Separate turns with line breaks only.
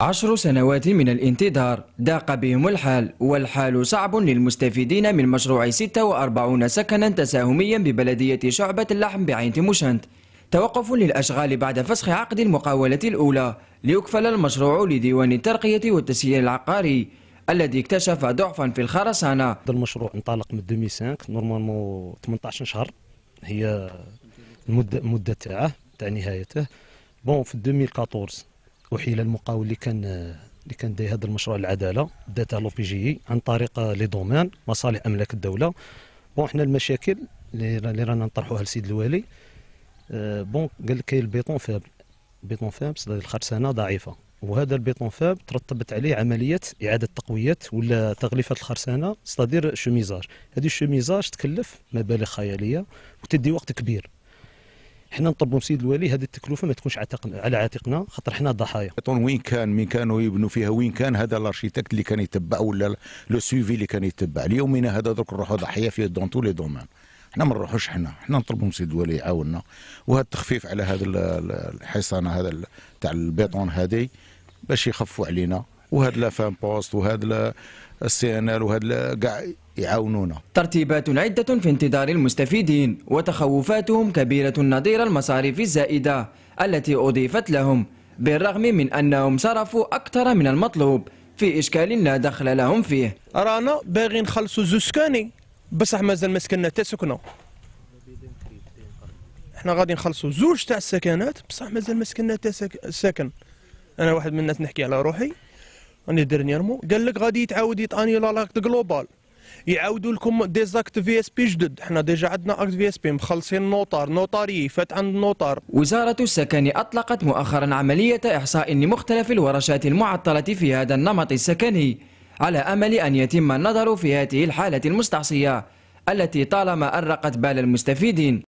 عشر سنوات من الانتظار ضاق بهم الحال والحال صعب للمستفيدين من مشروع 46 سكنا تساهميا ببلدية شعبة اللحم بعين تيموشنت توقف للأشغال بعد فسخ عقد المقاولة الأولى ليكفل المشروع لديوان الترقية والتسيير العقاري الذي اكتشف ضعفا في الخرسانة هذا المشروع انطلق من 2005 نورمالمو 18 شهر هي
المدة تاعه تاع نهايته بون في 2014 احيل المقاول اللي كان اللي كان داير هذا المشروع العداله داتا لو بي جي عن طريق لي دومين مصالح املاك الدوله بون حنا المشاكل اللي رانا نطرحوها للسيد الوالي آه، بون قال لك كاين البيطون فاب البيطون فاب الخرسانه ضعيفه وهذا البيطون فاب ترتبت عليه عمليه اعاده تقويه ولا تغليفه الخرسانه ستادير شوميزاج هذه الشوميزاج تكلف مبالغ خياليه وتدي وقت كبير حنا نطلبوا من سيد الوالي هذه التكلفه ما تكونش على
عاتقنا خاطر حنا ضحايا وين كان من كانوا يبنوا فيها وين كان هذا الارشيتكت اللي كان يتبع ولا لو سيفي اللي كان يتبع ليومنا هذا درك نروحوا ضحيه فيه دون تو لي دومان حنا ما نروحوش حنا حنا نطلبوا من سيد الوالي يعاوننا وهذا التخفيف على هذا الحصانه هذا تاع البيطون هذه باش
يخفوا علينا وهاد لا فان بوست وهاد السي ان ال وهاد كاع يعاونونا ترتيبات عدة في انتظار المستفيدين وتخوفاتهم كبيرة نظير المصاريف الزائدة التي أضيفت لهم بالرغم من أنهم صرفوا أكثر من المطلوب في إشكال لا دخل لهم فيه
رانا باغي نخلصوا زوج سكاني
بصح مازال ما سكننا حتى سكنه احنا غادي
نخلصوا زوج تاع السكنات بصح مازال ما سكننا حتى ساكن انا واحد من الناس نحكي على روحي اني ديرنييرمون قال لك غادي يتعاود يطاني لا لاكت جلوبال يعاودوا لكم ديزاكت في اس بي جدد حنا ديجا عندنا اكت في اس بي مخلصين نوطار نوطاري فات
عند نوطار وزاره السكن اطلقت مؤخرا عمليه احصاء لمختلف الورشات المعطله في هذا النمط السكني على امل ان يتم النظر في هذه الحاله المستعصيه التي طالما ارقت بال المستفيدين